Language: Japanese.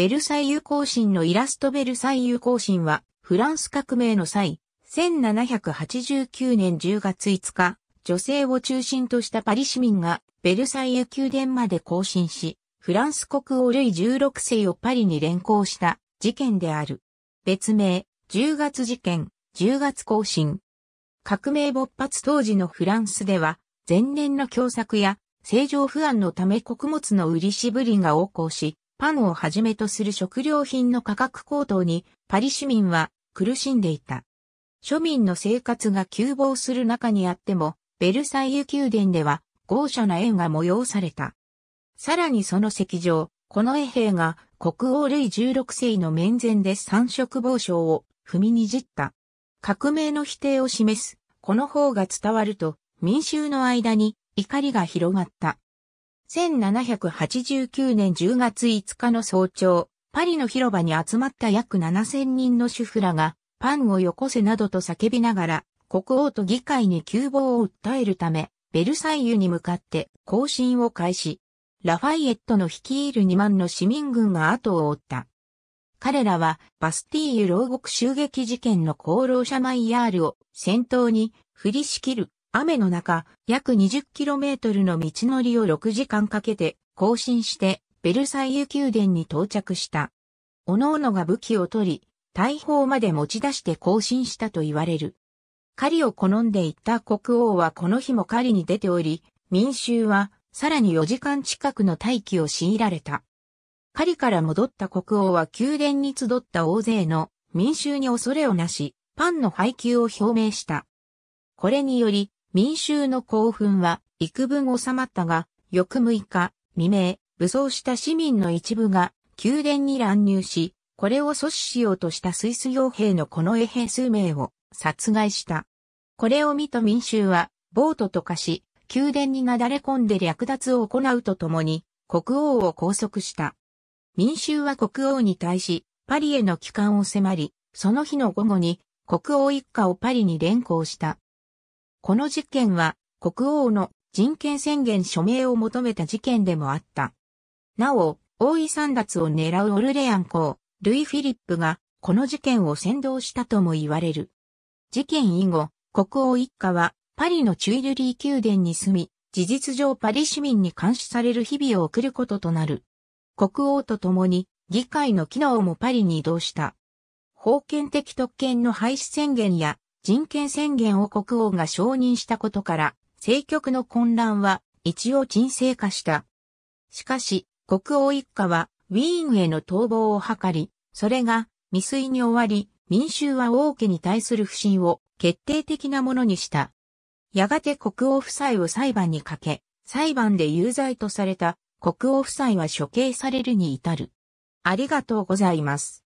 ベルサイユ行進のイラストベルサイユ行進は、フランス革命の際、1789年10月5日、女性を中心としたパリ市民が、ベルサイユ宮殿まで行進し、フランス国王ルイ16世をパリに連行した事件である。別名、10月事件、10月行進。革命勃発当時のフランスでは、前年の凶作や、政情不安のため穀物の売りしぶりが横行し、パンをはじめとする食料品の価格高騰にパリ市民は苦しんでいた。庶民の生活が急暴する中にあっても、ベルサイユ宮殿では豪奢な縁が催された。さらにその席上、この絵兵が国王類16世の面前で三色帽章を踏みにじった。革命の否定を示す、この方が伝わると民衆の間に怒りが広がった。1789年10月5日の早朝、パリの広場に集まった約7000人の主婦らが、パンをよこせなどと叫びながら、国王と議会に窮乏を訴えるため、ベルサイユに向かって行進を開始。ラファイエットの率いる2万の市民軍が後を追った。彼らはバスティーユ牢獄襲撃事件の功労者マイヤールを先頭に振り仕切る雨の中、約 20km の道のりを6時間かけて更新してベルサイユ宮殿に到着した。各々が武器を取り、大砲まで持ち出して更新したと言われる。狩りを好んでいった国王はこの日も狩りに出ており、民衆はさらに4時間近くの待機を強いられた。狩りから戻った国王は宮殿に集った大勢の民衆に恐れをなし、パンの配給を表明した。これにより、民衆の興奮は幾分収まったが、翌6日未明、武装した市民の一部が宮殿に乱入し、これを阻止しようとしたスイス傭兵のこの衛兵数名を殺害した。これを見た民衆は、暴徒と化し、宮殿になだれ込んで略奪を行うとともに、国王を拘束した。民衆は国王に対し、パリへの帰還を迫り、その日の午後に、国王一家をパリに連行した。この事件は国王の人権宣言署名を求めた事件でもあった。なお、王位三奪を狙うオルレアン公、ルイ・フィリップがこの事件を先導したとも言われる。事件以後、国王一家はパリのチュイルリー宮殿に住み、事実上パリ市民に監視される日々を送ることとなる。国王と共に議会の機能もパリに移動した。封建的特権の廃止宣言や人権宣言を国王が承認したことから、政局の混乱は一応沈静化した。しかし、国王一家はウィーンへの逃亡を図り、それが未遂に終わり、民衆は王家に対する不信を決定的なものにした。やがて国王夫妻を裁判にかけ、裁判で有罪とされた国王夫妻は処刑されるに至る。ありがとうございます。